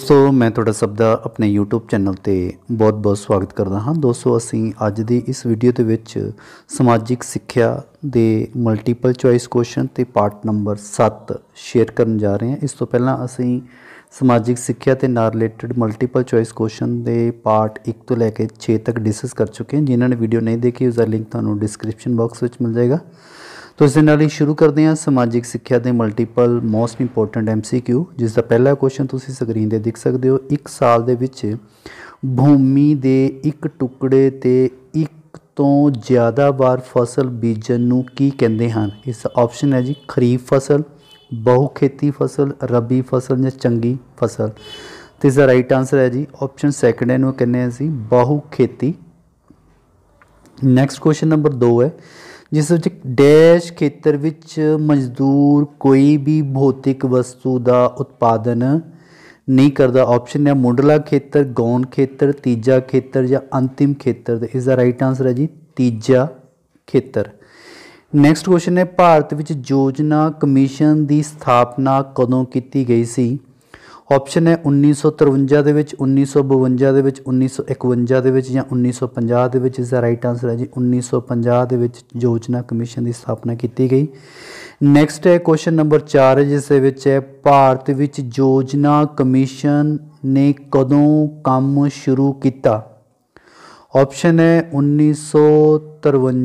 ਦੋਸਤੋ ਮੈਂ ਤੁਹਾਡਾ ਸਭ ਦਾ ਆਪਣੇ YouTube ਚੈਨਲ ਤੇ ਬਹੁਤ-ਬਹੁਤ ਸਵਾਗਤ ਕਰਦਾ ਹਾਂ ਦੋਸਤੋ ਅਸੀਂ ਅੱਜ ਦੀ ਇਸ ਵੀਡੀਓ ਦੇ ਵਿੱਚ ਸਮਾਜਿਕ ਸਿੱਖਿਆ ਦੇ ਮਲਟੀਪਲ ਚੁਆਇਸ ਕੁਐਸਚਨ ਤੇ ਪਾਰਟ ਨੰਬਰ 7 ਸ਼ੇਅਰ ਕਰਨ ਜਾ ਰਹੇ ਹਾਂ ਇਸ ਤੋਂ ਪਹਿਲਾਂ ਅਸੀਂ ਸਮਾਜਿਕ ਸਿੱਖਿਆ ਤੇ ਨਾਲ ਰਿਲੇਟਡ ਮਲਟੀਪਲ ਚੁਆਇਸ ਕੁਐਸਚਨ ਦੇ ਪਾਰਟ 1 ਤੋਂ ਲੈ ਕੇ 6 ਤੱਕ ਡਿਸਕਸ ਕਰ ਚੁੱਕੇ ਹਾਂ ਜਿਨ੍ਹਾਂ ਨੇ ਵੀਡੀਓ ਨਹੀਂ ਦੇਖੀ ਉਸ ਦਾ ਲਿੰਕ ਤੁਹਾਨੂੰ ਡਿਸਕ੍ਰਿਪਸ਼ਨ ਬਾਕਸ ਵਿੱਚ ਮਿਲ ਜਾਏਗਾ ਤੋ ਇਸ ਦੇ ਨਾਲ ਹੀ ਸ਼ੁਰੂ ਕਰਦੇ ਹਾਂ ਸਮਾਜਿਕ ਸਿੱਖਿਆ ਦੇ ਮਲਟੀਪਲ ਮੋਸਟ ਇੰਪੋਰਟੈਂਟ ਐਮਸੀਕਿਊ ਜਿਸ ਦਾ ਪਹਿਲਾ ਕੁਐਸਚਨ ਤੁਸੀਂ ਸਕਰੀਨ ਤੇ ਦੇਖ ਸਕਦੇ ਹੋ ਇੱਕ ਸਾਲ ਦੇ ਵਿੱਚ ਭੂਮੀ ਦੇ ਇੱਕ ਟੁਕੜੇ ਤੇ ਇੱਕ ਤੋਂ ਜ਼ਿਆਦਾ ਵਾਰ ਫਸਲ ਬੀਜਣ ਨੂੰ ਕੀ ਕਹਿੰਦੇ ਹਨ ਇਸ ਆਪਸ਼ਨ ਹੈ ਜੀ ਖਰੀਫ ਫਸਲ ਬਹੁ ਖੇਤੀ ਫਸਲ ਰਬੀ ਫਸਲ ਜਾਂ ਚੰਗੀ ਫਸਲ ਤੇ ਇਸ ਦਾ ਰਾਈਟ ਆਨਸਰ ਹੈ ਜੀ ਆਪਸ਼ਨ ਸੈਕੰਡ ਇਹਨੂੰ ਕਹਿੰਦੇ ਹਾਂ ਸੀ ਬਹੁ ਖੇਤੀ ਨੈਕਸਟ ਕੁਐਸਚਨ ਨੰਬਰ 2 ਹੈ ਜਿਸ ਵਿੱਚ ਡੈਸ਼ ਖੇਤਰ ਵਿੱਚ ਮਜ਼ਦੂਰ ਕੋਈ ਵੀ ਭੌਤਿਕ ਵਸਤੂ ਦਾ ਉਤਪਾਦਨ ਨਹੀਂ ਕਰਦਾ ਆਪਸ਼ਨ ਹੈ ਮੁੰਡਲਾ ਖੇਤਰ ਗੌਣ ਖੇਤਰ ਤੀਜਾ ਖੇਤਰ ਜਾਂ ਅੰਤਿਮ ਖੇਤਰ ਤੇ ਇਸ ਦਾ ਰਾਈਟ ਆਨਸਰ ਹੈ ਜੀ ਤੀਜਾ ਖੇਤਰ ਨੈਕਸਟ ਕੁਐਸਚਨ ਹੈ ਭਾਰਤ ਵਿੱਚ ਯੋਜਨਾ ਕਮਿਸ਼ਨ ਦੀ ਸਥਾਪਨਾ ਕਦੋਂ ਕੀਤੀ ਗਈ ਸੀ ਆਪਸ਼ਨ ਹੈ 1953 ਦੇ ਵਿੱਚ 1952 ਦੇ ਵਿੱਚ 1951 ਦੇ ਵਿੱਚ ਜਾਂ 1950 ਦੇ ਵਿੱਚ ਇਸ ਦਾ ਰਾਈਟ ਆਨਸਰ ਹੈ ਜੀ 1950 ਦੇ ਵਿੱਚ ਯੋਜਨਾ ਕਮਿਸ਼ਨ ਦੀ ਸਥਾਪਨਾ ਕੀਤੀ ਗਈ ਨੈਕਸਟ ਹੈ ਕੁਐਸਚਨ ਨੰਬਰ 4 ਜਿਸ ਦੇ ਵਿੱਚ ਹੈ ਭਾਰਤ ਵਿੱਚ ਯੋਜਨਾ ਕਮਿਸ਼ਨ ਨੇ ਕਦੋਂ ਕੰਮ ਸ਼ੁਰੂ ਕੀਤਾ ਆਪਸ਼ਨ ਹੈ 1953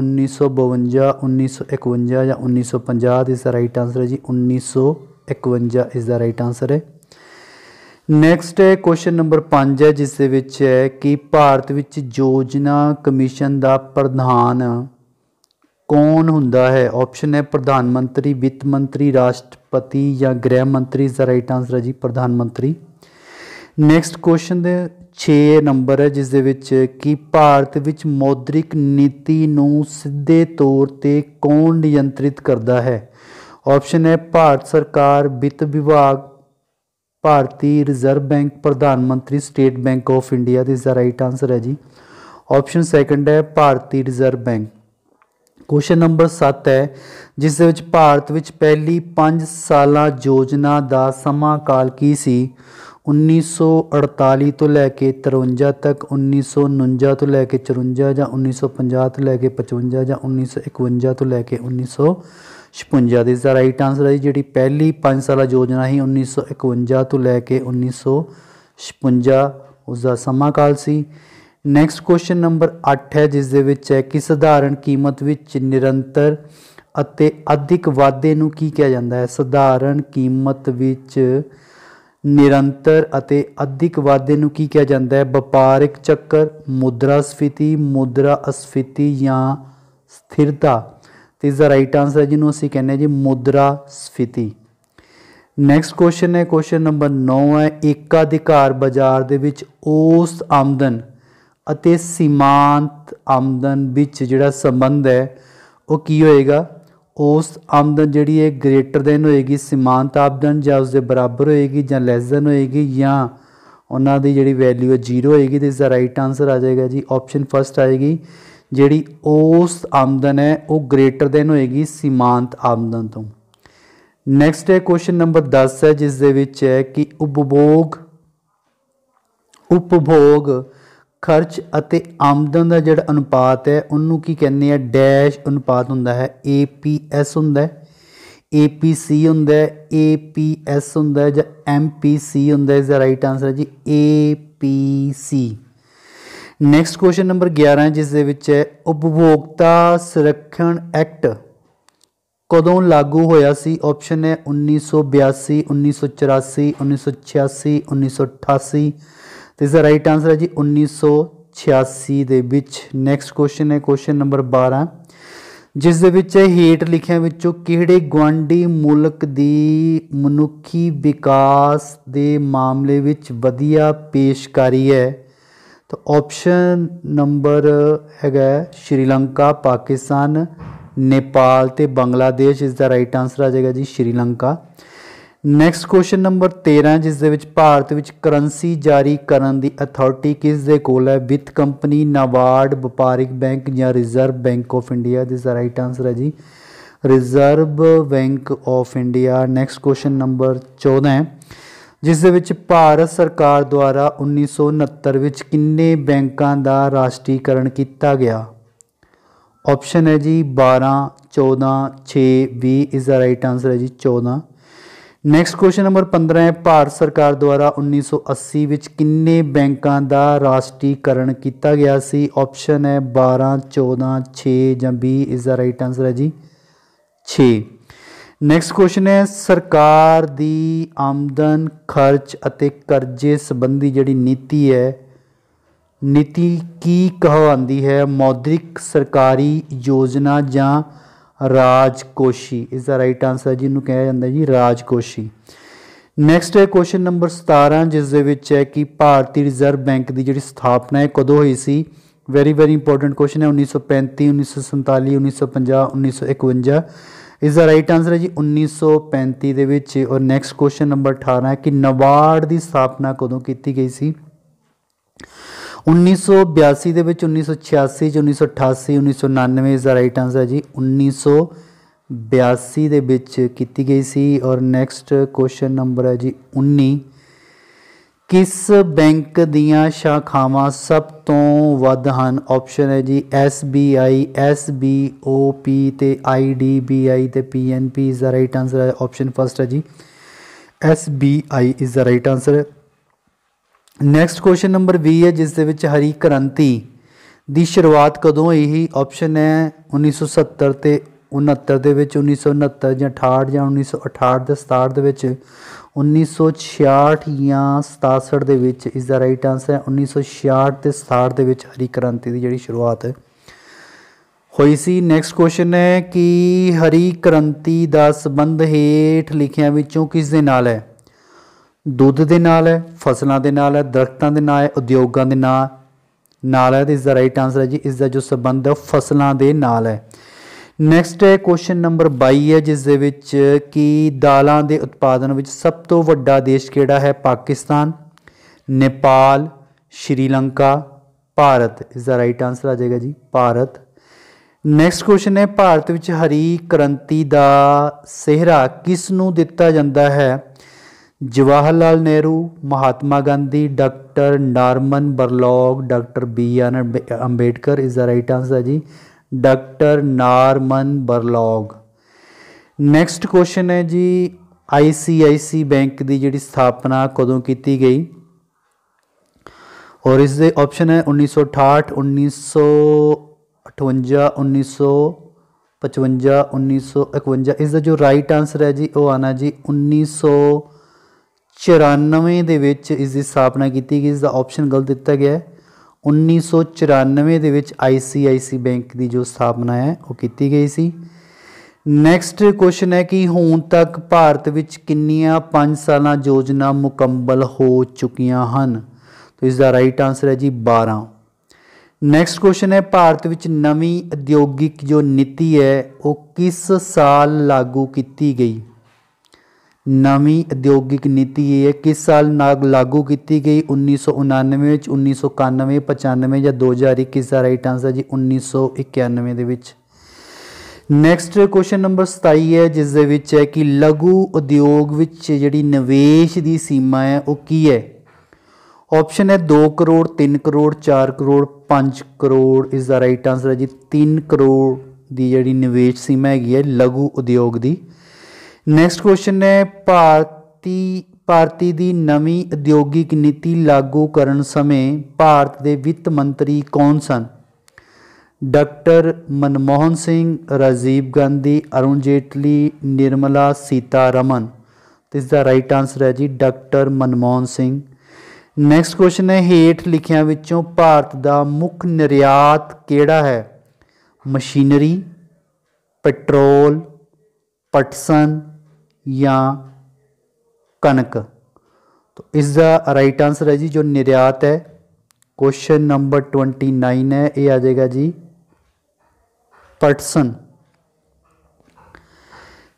1952 1951 ਜਾਂ 1950 ਇਸ ਦਾ ਰਾਈਟ ਆਨਸਰ ਹੈ ਜੀ 1950 51 ਇਸ ਦਾ ਰਾਈਟ ਆਨਸਰ ਹੈ ਨੈਕਸਟ ਹੈ ਕੁਐਸਚਨ ਨੰਬਰ 5 ਹੈ ਜਿਸ ਦੇ ਵਿੱਚ ਹੈ ਕਿ ਭਾਰਤ ਵਿੱਚ ਯੋਜਨਾ ਕਮਿਸ਼ਨ ਦਾ ਪ੍ਰਧਾਨ ਕੌਣ ਹੁੰਦਾ ਹੈ ਆਪਸ਼ਨ ਹੈ ਪ੍ਰਧਾਨ ਮੰਤਰੀ ਵਿੱਤ ਮੰਤਰੀ ਰਾਸ਼ਟਰਪਤੀ ਜਾਂ ਗ੍ਰਹਿ ਮੰਤਰੀ ਇਸ ਦਾ ਰਾਈਟ ਆਨਸਰ ਹੈ ਜੀ ਪ੍ਰਧਾਨ ਮੰਤਰੀ ਨੈਕਸਟ ਕੁਐਸਚਨ ਦੇ 6 ਨੰਬਰ ਹੈ ਜਿਸ ਦੇ ਵਿੱਚ ਕਿ ਭਾਰਤ ਵਿੱਚ ਮੌਦ੍ਰਿਕ ਨੀਤੀ ਨੂੰ ਸਿੱਧੇ ਤੌਰ ਤੇ ਕੌਣ ਨਿਯੰਤਰਿਤ ਕਰਦਾ ਹੈ ਆਪਸ਼ਨ ਹੈ ਭਾਰਤ ਸਰਕਾਰ ਵਿੱਤ ਵਿਭਾਗ ਭਾਰਤੀ ਰਿਜ਼ਰਵ ਬੈਂਕ ਪ੍ਰਧਾਨ ਮੰਤਰੀ State Bank of India this the right answer ਹੈ ਜੀ ਆਪਸ਼ਨ ਸੈਕੰਡ ਹੈ ਭਾਰਤੀ ਰਿਜ਼ਰਵ ਬੈਂਕ ਕੁਐਸਚਨ ਨੰਬਰ 7 ਹੈ ਜਿਸ ਦੇ ਵਿੱਚ ਭਾਰਤ ਵਿੱਚ ਪਹਿਲੀ 5 ਸਾਲਾਂ ਯੋਜਨਾ ਦਾ ਸਮਾਂ ਕਾਲ ਕੀ ਸੀ 1948 ਤੋਂ ਲੈ ਕੇ 53 ਤੱਕ 1949 ਤੋਂ ਲੈ ਕੇ 54 ਜਾਂ 1950 ਤੋਂ ਲੈ ਕੇ 55 ਜਾਂ 1951 ਤੋਂ ਲੈ ਕੇ 19 56 ਦੇ ਇਸ ਦਾ ਰਾਈਟ ਆਨਸਰ ਹੈ ਜਿਹੜੀ ਪਹਿਲੀ 5 ਸਾਲਾ ਯੋਜਨਾ ਸੀ 1951 ਤੋਂ ਲੈ ਕੇ 1956 ਉਸ ਦਾ ਸਮਾਂ ਕਾਲ ਸੀ ਨੈਕਸਟ ਕੁਐਸਚਨ ਨੰਬਰ 8 ਹੈ ਜਿਸ ਦੇ ਵਿੱਚ ਹੈ ਕਿ ਸਧਾਰਨ ਕੀਮਤ ਵਿੱਚ ਨਿਰੰਤਰ ਅਤੇ ਅਧਿਕ ਵਾਧੇ ਨੂੰ ਕੀ ਕਿਹਾ ਜਾਂਦਾ ਹੈ ਸਧਾਰਨ ਕੀਮਤ ਵਿੱਚ ਨਿਰੰਤਰ ਅਤੇ ਅਧਿਕ ਵਾਧੇ ਨੂੰ ਕੀ ਕਿਹਾ ਜਾਂਦਾ ਹੈ ਵਪਾਰਿਕ ਚੱਕਰ ਮੁਦਰਾ ਸਫੀਤੀ ਮੁਦਰਾ ਅਸਫੀਤੀ ਜਾਂ ਸਥਿਰਤਾ ਤੇ ਇਸ ਦਾ ਰਾਈਟ ਆਨਸਰ ਜਿਹਨੂੰ ਅਸੀਂ ਕਹਿੰਦੇ ਜੀ ਮੁਦਰਾ ਸਫੀਤੀ ਨੈਕਸਟ ਕੁਐਸਚਨ ਹੈ ਕੁਐਸਚਨ ਨੰਬਰ 9 ਹੈ ਏਕਾਧਿਕਾਰ ਬਾਜ਼ਾਰ ਦੇ ਵਿੱਚ ਉਸ ਆਮਦਨ ਅਤੇ ਸੀਮਾਂਤ ਆਮਦਨ ਵਿੱਚ ਜਿਹੜਾ ਸੰਬੰਧ ਹੈ ਉਹ ਕੀ ਹੋਏਗਾ ਉਸ ਆਮਦਨ ਜਿਹੜੀ ਹੈ ਗ੍ਰੇਟਰ ਦੈਨ ਹੋਏਗੀ ਸੀਮਾਂਤ ਆਮਦਨ ਜਾਂ ਉਸ ਦੇ ਬਰਾਬਰ ਹੋਏਗੀ ਜਾਂ ਲੈਸ ਦੈਨ ਹੋਏਗੀ ਜਾਂ ਉਹਨਾਂ ਦੀ ਜਿਹੜੀ ਵੈਲਿਊ ਹੈ ਜ਼ੀਰੋ ਹੋਏਗੀ ਤੇ ਇਸ ਦਾ ਰਾਈਟ ਆਨਸਰ ਆ ਜਾਏਗਾ ਜੀ ਆਪਸ਼ਨ ਫਸਟ ਆਏਗੀ ਜਿਹੜੀ ਉਸ ਆਮਦਨ ਹੈ ਉਹ ਗ੍ਰੇਟਰ ਦੈਨ ਹੋਏਗੀ ਸੀਮਾਂਤ ਆਮਦਨ ਤੋਂ ਨੈਕਸਟ ਹੈ ਕੁਐਸਚਨ ਨੰਬਰ 10 ਹੈ ਜਿਸ ਦੇ ਵਿੱਚ ਹੈ ਕਿ ਉਪਭੋਗ ਉਪਭੋਗ ਖਰਚ ਅਤੇ ਆਮਦਨ ਦਾ ਜਿਹੜਾ ਅਨੁਪਾਤ ਹੈ ਉਹਨੂੰ ਕੀ ਕਹਿੰਦੇ ਆ ਡੈਸ਼ ਅਨੁਪਾਤ ਹੁੰਦਾ ਹੈ APS ਹੁੰਦਾ ਹੈ APC ਹੁੰਦਾ ਹੈ APS ਹੁੰਦਾ ਹੈ ਜਾਂ MPC ਹੁੰਦਾ ਹੈ ਇਸ ਦਾ ਰਾਈਟ ਆਨਸਰ ਹੈ ਜੀ APC ਨੈਕਸਟ ਕੁਐਸਚਨ ਨੰਬਰ 11 ਜਿਸ ਦੇ ਵਿੱਚ ਹੈ ਉਪਭੋਗਤਾ ਸੁਰੱਖਿਆ ਐਕਟ ਕਦੋਂ ਲਾਗੂ ਹੋਇਆ ਸੀ ਆਪਸ਼ਨ ਹੈ 1982 1984 1986 1988 ਤੇ ਇਸ ਦਾ ਰਾਈਟ ਆਨਸਰ ਹੈ ਜੀ 1986 ਦੇ ਵਿੱਚ ਨੈਕਸਟ ਕੁਐਸਚਨ ਹੈ ਕੁਐਸਚਨ ਨੰਬਰ 12 ਜਿਸ ਦੇ ਵਿੱਚ ਹੀਟ ਲਿਖਿਆਂ ਵਿੱਚੋਂ ਕਿਹੜੇ ਗਵਾਂਡੀ ਮੁਲਕ ਦੀ ਮਨੁੱਖੀ ਵਿਕਾਸ ਦੇ ਮਾਮਲੇ ਵਿੱਚ ਵਧੀਆ ਪੇਸ਼ਕਾਰੀ ਹੈ ਤਾਂ ਆਪਸ਼ਨ ਨੰਬਰ ਹੈਗਾ ਸ਼੍ਰੀਲੰਕਾ ਪਾਕਿਸਤਾਨ ਨੇਪਾਲ ਤੇ ਬੰਗਲਾਦੇਸ਼ ਇਸ ਦਾ ਰਾਈਟ ਆਨਸਰ ਆ ਜਾਏਗਾ ਜੀ ਸ਼੍ਰੀਲੰਕਾ ਨੈਕਸਟ ਕੁਐਸਚਨ ਨੰਬਰ 13 ਜਿਸ ਦੇ ਵਿੱਚ ਭਾਰਤ ਵਿੱਚ ਕਰੰਸੀ ਜਾਰੀ ਕਰਨ ਦੀ ਅਥਾਰਟੀ ਕਿਸ ਦੇ ਕੋਲ ਹੈ ਵਿੱਤ ਕੰਪਨੀ ਨਵਾਰਡ ਵਪਾਰਿਕ ਬੈਂਕ ਜਾਂ ਰਿਜ਼ਰਵ ਬੈਂਕ ਆਫ ਇੰਡੀਆ ਇਸ ਦਾ ਰਾਈਟ ਆਨਸਰ ਹੈ ਜੀ Reserve Bank of India next question number 14 ਹੈ ਜਿਸ ਦੇ ਵਿੱਚ ਭਾਰਤ ਸਰਕਾਰ ਦੁਆਰਾ 1969 ਵਿੱਚ ਕਿੰਨੇ ਬੈਂਕਾਂ ਦਾ ਰਾਸ਼ਟਰੀਕਰਨ ਕੀਤਾ ਗਿਆ ਆਪਸ਼ਨ ਹੈ ਜੀ 12 14 6 20 ਇਸ ਦਾ ਰਾਈਟ ਆਨਸਰ ਹੈ ਜੀ 14 ਨੈਕਸਟ ਕੁਐਸਚਨ ਨੰਬਰ 15 ਹੈ ਭਾਰਤ ਸਰਕਾਰ ਦੁਆਰਾ 1980 ਵਿੱਚ ਕਿੰਨੇ ਬੈਂਕਾਂ ਦਾ ਰਾਸ਼ਟਰੀਕਰਨ ਕੀਤਾ ਗਿਆ ਸੀ ਆਪਸ਼ਨ ਹੈ 12 14 6 ਜਾਂ 20 ਇਸ ਦਾ ਰਾਈਟ ਆਨਸਰ ਹੈ ਜੀ 6 ਨੈਕਸਟ ਕੁਐਸਚਨ ਹੈ ਸਰਕਾਰ ਦੀ ਆਮਦਨ ਖਰਚ ਅਤੇ ਕਰਜ਼ੇ ਸੰਬੰਧੀ ਜਿਹੜੀ ਨੀਤੀ ਹੈ ਨੀਤੀ ਕੀ ਕਹਾਉਂਦੀ ਹੈ ਮੌਦ੍ਰਿਕ ਸਰਕਾਰੀ ਯੋਜਨਾ ਜਾਂ ਰਾਜਕੋਸ਼ੀ ਇਸ ਦਾ ਰਾਈਟ ਆਨਸਰ ਜਿਹਨੂੰ ਕਿਹਾ ਜਾਂਦਾ ਜੀ ਰਾਜਕੋਸ਼ੀ ਨੈਕਸਟ ਹੈ ਕੁਐਸਚਨ ਨੰਬਰ 17 ਜਿਸ ਦੇ ਵਿੱਚ ਹੈ ਕਿ ਭਾਰਤੀ ਰਿਜ਼ਰਵ ਬੈਂਕ ਦੀ ਜਿਹੜੀ ਸਥਾਪਨਾ ਹੈ ਕਦੋਂ ਹੋਈ ਸੀ ਵੈਰੀ ਵੈਰੀ ਇੰਪੋਰਟੈਂਟ ਕੁਐਸਚਨ ਹੈ 1935 1947 1950 1951 ਇਸ ਦਾ ਰਾਈਟ ਆਨਸਰ ਹੈ ਜੀ 1935 ਦੇ ਵਿੱਚ ਔਰ ਨੈਕਸਟ ਕੁਐਸਚਨ ਨੰਬਰ 18 ਹੈ ਕਿ ਨਵਾੜ ਦੀ ਸਥਾਪਨਾ ਕਦੋਂ ਕੀਤੀ ਗਈ ਸੀ 1982 ਦੇ ਵਿੱਚ 1986 ਚ 1988 1999 ਇਸ ਦਾ ਰਾਈਟ ਆਨਸਰ ਹੈ ਜੀ 1982 ਦੇ ਵਿੱਚ ਕੀਤੀ ਗਈ ਸੀ ਔਰ ਨੈਕਸਟ ਕੁਐਸਚਨ ਨੰਬਰ ਹੈ ਜੀ 19 ਕਿਸ ਬੈਂਕ ਦੀਆਂ ਸ਼ਾਖਾਵਾਂ ਸਭ ਤੋਂ ਵੱਧ ਹਨ ਆਪਸ਼ਨ ਹੈ ਜੀ SBI SBOP ਤੇ IDBI ਤੇ PNB is the right answer ਹੈ ਆਪਸ਼ਨ ਫਸਟ ਹੈ ਜੀ SBI is the right answer ਹੈ ਨੈਕਸਟ ਕੁਐਸਚਨ ਨੰਬਰ 20 ਹੈ ਜਿਸ ਦੇ ਵਿੱਚ ਹਰੀ ਕ੍ਰਾਂਤੀ ਦੀ ਸ਼ੁਰੂਆਤ ਕਦੋਂ ਹੋਈ ਸੀ ਆਪਸ਼ਨ ਹੈ 1970 ਤੇ 69 ਦੇ ਵਿੱਚ 1969 ਜਾਂ 68 ਜਾਂ 1968 ਦੇ 67 ਦੇ ਵਿੱਚ 1966 ਜਾਂ 67 ਦੇ ਵਿੱਚ ਇਸ ਦਾ ਰਾਈਟ ਆਨਸਰ ਹੈ 1966 ਤੇ 67 ਦੇ ਵਿੱਚ ਹਰੀ ਕ੍ਰਾਂਤੀ ਦੀ ਜਿਹੜੀ ਸ਼ੁਰੂਆਤ ਹੋਈ ਸੀ ਨੈਕਸਟ ਕੁਐਸਚਨ ਹੈ ਕਿ ਹਰੀ ਕ੍ਰਾਂਤੀ ਦਾ ਸੰਬੰਧ ਹੇਠ ਲਿਖਿਆਂ ਵਿੱਚੋਂ ਕਿਸ ਦੇ ਨਾਲ ਹੈ ਦੁੱਧ ਦੇ ਨਾਲ ਹੈ ਫਸਲਾਂ ਦੇ ਨਾਲ ਹੈ ਦਰਖਤਾਂ ਦੇ ਨਾਲ ਹੈ ਉਦਯੋਗਾਂ ਦੇ ਨਾਲ ਨਾਲ ਹੈ ਤੇ ਇਸ ਦਾ ਰਾਈਟ ਆਨਸਰ ਹੈ ਜੀ ਇਸ ਦਾ ਜੋ ਸੰਬੰਧ ਫਸਲਾਂ ਦੇ ਨਾਲ ਹੈ ਨੈਕਸਟ ਹੈ ਕੁਐਸਚਨ ਨੰਬਰ 22 ਹੈ ਜਿਸ ਦੇ ਵਿੱਚ ਕਿ ਦਾਲਾਂ ਦੇ ਉਤਪਾਦਨ ਵਿੱਚ ਸਭ ਤੋਂ ਵੱਡਾ ਦੇਸ਼ ਕਿਹੜਾ ਹੈ ਪਾਕਿਸਤਾਨ ਨੇਪਾਲ ਸ਼੍ਰੀਲੰਕਾ ਭਾਰਤ ਇਸ ਦਾ ਰਾਈਟ ਆਨਸਰ ਆ ਜਾਏਗਾ ਜੀ ਭਾਰਤ ਨੈਕਸਟ ਕੁਐਸਚਨ ਹੈ ਭਾਰਤ ਵਿੱਚ ਹਰੀ ਕ੍ਰਾਂਤੀ ਦਾ ਸਿਹਰਾ ਕਿਸ ਨੂੰ ਦਿੱਤਾ ਜਾਂਦਾ ਹੈ Jawahar Lal Nehru Mahatma Gandhi doctor Norman Borlaug doctor B R Ambedkar ਇਸ ਦਾ ਰਾਈਟ ਆਨਸਰ ਹੈ ਜੀ doctor Norman Borlaug next question ਹੈ ਜੀ ICIC ਬੈਂਕ ਦੀ ਜਿਹੜੀ ਸਥਾਪਨਾ ਕਦੋਂ ਕੀਤੀ ਗਈ ਔਰ ਇਸ ਦੇ ਆਪਸ਼ਨ ਹੈ 1968 1958 1955 1951 ਇਸ ਦਾ ਜੋ ਰਾਈਟ ਆਨਸਰ ਹੈ ਜੀ ਉਹ ਆਣਾ ਜੀ 1994 ਦੇ ਵਿੱਚ ਇਸ ਦੀ ਸਥਾਪਨਾ ਕੀਤੀ ਗਈ ਇਸ ਦਾ ਆਪਸ਼ਨ ਗਲਤ ਦਿੱਤਾ ਗਿਆ ਹੈ 1994 ਦੇ ਵਿੱਚ ICICI ਬੈਂਕ ਦੀ ਜੋ ਸਥਾਪਨਾ ਹੈ ਉਹ ਕੀਤੀ ਗਈ ਸੀ ਨੈਕਸਟ ਕੁਐਸਚਨ ਹੈ ਕਿ ਹੁਣ ਤੱਕ ਭਾਰਤ ਵਿੱਚ ਕਿੰਨੀਆਂ 5 ਸਾਲਾਂ ਯੋਜਨਾ ਮੁਕੰਮਲ ਹੋ ਚੁੱਕੀਆਂ ਹਨ ਤੋ ਇਸ ਦਾ ਰਾਈਟ ਆਨਸਰ ਹੈ ਜੀ 12 ਨੈਕਸਟ ਕੁਐਸਚਨ ਹੈ ਭਾਰਤ ਵਿੱਚ ਨਵੀਂ ਉਦਯੋਗਿਕ ਜੋ ਨੀਤੀ ਹੈ ਉਹ ਕਿਸ ਸਾਲ ਲਾਗੂ ਕੀਤੀ ਗਈ ਨਵੀਂ ਉਦਯੋਗਿਕ ਨੀਤੀ ਇਹ ਹੈ ਕਿਸ ਸਾਲ ਨਾਗ ਲਾਗੂ ਕੀਤੀ ਗਈ 1999 ਵਿੱਚ 1991 95 ਜਾਂ 2021 ਕਿਸ ਦਾ ਰਾਈਟ ਆਨਸਰ ਜੀ 1991 ਦੇ ਵਿੱਚ ਨੈਕਸਟ ਕੁਐਸਚਨ ਨੰਬਰ 27 ਹੈ ਜਿਸ ਦੇ ਵਿੱਚ ਹੈ ਕਿ ਲਘੂ ਉਦਯੋਗ ਵਿੱਚ ਜਿਹੜੀ ਨਿਵੇਸ਼ ਦੀ ਸੀਮਾ ਹੈ ਉਹ ਕੀ ਹੈ ਆਪਸ਼ਨ ਹੈ 2 ਕਰੋੜ 3 ਕਰੋੜ 4 ਕਰੋੜ 5 ਕਰੋੜ ਇਸ ਦਾ ਰਾਈਟ ਆਨਸਰ ਹੈ ਜੀ 3 ਕਰੋੜ ਦੀ ਜਿਹੜੀ ਨਿਵੇਸ਼ ਸੀਮਾ ਹੈਗੀ ਹੈ ਲਘੂ ਉਦਯੋਗ ਦੀ ਨੈਕਸਟ ਕੁਐਸਚਨ ਹੈ ਭਾਰਤੀ ਭਾਰਤੀ ਦੀ ਨਵੀਂ ਉਦਯੋਗਿਕ ਨੀਤੀ ਲਾਗੂ ਕਰਨ ਸਮੇਂ ਭਾਰਤ ਦੇ ਵਿੱਤ ਮੰਤਰੀ ਕੌਣ ਸਨ ਡਾਕਟਰ ਮਨਮੋਹਨ ਸਿੰਘ ਰਾਜੀਵ ਗਾਂਧੀ ਅਰੁਣ ਜੇਟਲੀ ਨਿਰਮਲਾ ਸੀਤਾਰਮਨ ਇਸ ਦਾ ਰਾਈਟ ਆਨਸਰ ਹੈ ਜੀ doctor Manmohan Singh next question ਹੈ ਹੇਠ ਲਿਖਿਆਂ ਵਿੱਚੋਂ ਭਾਰਤ ਦਾ ਮੁੱਖ ਨਿਰਯਾਤ ਕਿਹੜਾ ਹੈ ਮਸ਼ੀਨਰੀ ਪੈਟਰੋਲ ਪਟਸਨ ਜਾਂ ਕਣਕ ਤੋ ਇਸ ਦਾ ਰਾਈਟ ਆਨਸਰ ਹੈ ਜੀ ਜੋ ਨਿਰਯਾਤ ਹੈ ਕੁਐਸਚਨ ਨੰਬਰ 29 ਹੈ ਇਹ ਆ ਜਾਏਗਾ ਜੀ ਪਟਸਨ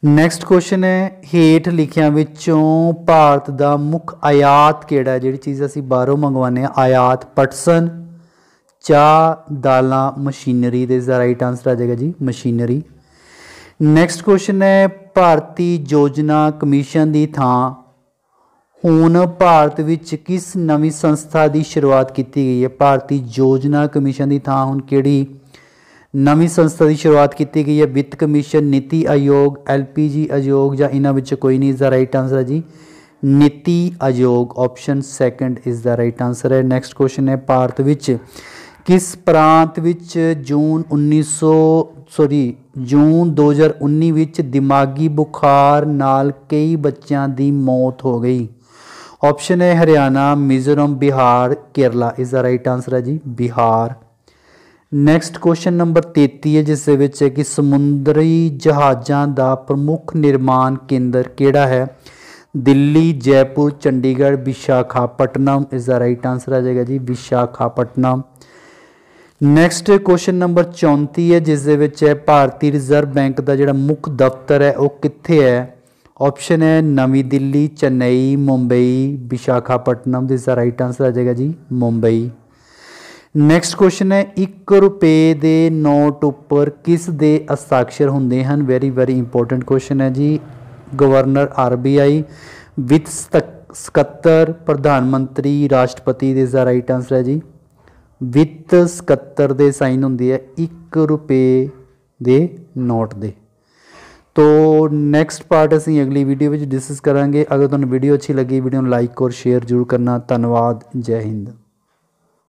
ਨੈਕਸਟ ਕੁਐਸਚਨ ਹੈ ਹੇਠ ਲਿਖਿਆਂ ਵਿੱਚੋਂ ਭਾਰਤ ਦਾ ਮੁੱਖ ਆਯਾਤ ਕਿਹੜਾ ਹੈ ਜਿਹੜੀ ਚੀਜ਼ ਅਸੀਂ ਬਾਹਰੋਂ ਮੰਗਵਾਉਂਦੇ ਆ ਆਯਾਤ ਪਟਸਨ ਚਾਹ ਦਾਲਾਂ ਮਸ਼ੀਨਰੀ ਦੇ ਇਸ ਦਾ ਰਾਈਟ ਆਨਸਰ ਆ ਜਾਏਗਾ ਜੀ ਮਸ਼ੀਨਰੀ ਨੈਕਸਟ ਕੁਐਸਚਨ ਹੈ ਭਾਰਤੀ ਯੋਜਨਾ ਕਮਿਸ਼ਨ ਦੀ ਥਾਂ ਹੁਣ ਭਾਰਤ ਵਿੱਚ ਕਿਸ ਨਵੀਂ ਸੰਸਥਾ ਦੀ ਸ਼ੁਰੂਆਤ ਕੀਤੀ ਗਈ ਹੈ ਭਾਰਤੀ ਯੋਜਨਾ ਕਮਿਸ਼ਨ ਦੀ ਥਾਂ ਹੁਣ ਕਿਹੜੀ ਨਵੀਂ ਸੰਸਥਾ ਦੀ ਸ਼ੁਰੂਆਤ ਕੀਤੀ ਗਈ ਹੈ ਵਿੱਤ ਕਮਿਸ਼ਨ ਨੀਤੀ ਆਯੋਗ ਐਲਪੀਜੀ ਆਯੋਗ ਜਾਂ ਇਹਨਾਂ ਵਿੱਚ ਕੋਈ ਨਹੀਂ ਇਸ ਦਾ ਰਾਈਟ ਆਨਸਰ ਹੈ ਜੀ NITI Aayog option second is the right answer ਹੈ ਨੈਕਸਟ ਕੁਐਸਚਨ ਹੈ ਭਾਰਤ ਵਿੱਚ ਕਿਸ ਪ੍ਰਾਂਤ ਵਿੱਚ ਜੂਨ 1900 ਸੌਰੀ ਜੂਨ 2019 ਵਿੱਚ ਦਿਮਾਗੀ ਬੁਖਾਰ ਨਾਲ ਕਈ ਬੱਚਿਆਂ ਦੀ ਮੌਤ ਹੋ ਗਈ ਆਪਸ਼ਨ ਹੈ Haryana Mizoram Bihar Kerala is the right answer ਹੈ ਜੀ ਬਿਹਾਰ ਨੈਕਸਟ ਕੁਐਸਚਨ ਨੰਬਰ 33 ਹੈ ਜਿਸ ਦੇ ਵਿੱਚ ਹੈ ਕਿ ਸਮੁੰਦਰੀ ਜਹਾਜ਼ਾਂ ਦਾ ਪ੍ਰਮੁੱਖ ਨਿਰਮਾਣ ਕੇਂਦਰ ਕਿਹੜਾ ਹੈ Delhi Jaipur Chandigarh Visakhapatnam is the right answer ਆ ਜਾਏਗਾ ਜੀ ਵਿਸ਼ਾਖਾਪਟਨਮ ਨੈਕਸਟ ਕੁਐਸਚਨ ਨੰਬਰ 34 ਹੈ ਜਿਸ ਦੇ ਵਿੱਚ ਹੈ ਭਾਰਤੀ ਰਿਜ਼ਰਵ ਬੈਂਕ ਦਾ ਜਿਹੜਾ ਮੁੱਖ ਦਫ਼ਤਰ ਹੈ ਉਹ ਕਿੱਥੇ ਹੈ ਆਪਸ਼ਨ ਹੈ ਨਵੀਂ Delhi Chennai Mumbai Visakhapatnam this the right answer ਆ ਜਾਏਗਾ ਜੀ ਮੁੰਬਈ ਨੈਕਸਟ ਕੁਐਸਚਨ ਹੈ 1 ਰੁਪਏ ਦੇ ਨੋਟ ਉੱਪਰ ਕਿਸ ਦੇ ਹਸਤਾਖਰ ਹੁੰਦੇ ਹਨ ਵੈਰੀ ਵੈਰੀ ਇੰਪੋਰਟੈਂਟ ਕੁਐਸਚਨ ਹੈ ਜੀ ਗਵਰਨਰ ਆਰਬੀਆਈ ਵਿਦ ਸਕੱਤਰ ਪ੍ਰਧਾਨ ਮੰਤਰੀ ਰਾਸ਼ਟਰਪਤੀ ਦਿਸ ਦਾ ਰਾਈਟ ਆਨਸਰ ਹੈ ਜੀ ਵਿੱਤ 77 ਦੇ ਸਾਈਨ ਹੁੰਦੀ ਹੈ 1 ਰੁਪਏ ਦੇ ਨੋਟ ਦੇ ਤੋ ਨੈਕਸਟ ਪਾਰਟ ਅਸੀਂ ਅਗਲੀ ਵੀਡੀਓ ਵਿੱਚ ਡਿਸਕਸ ਕਰਾਂਗੇ ਅਗਰ ਤੁਹਾਨੂੰ ਵੀਡੀਓ ਅੱਛੀ ਲੱਗੀ ਵੀਡੀਓ ਨੂੰ ਲਾਈਕ ਔਰ ਸ਼ੇਅਰ ਜ਼ਰੂਰ ਕਰਨਾ ਧੰਨਵਾਦ ਜੈ ਹਿੰਦ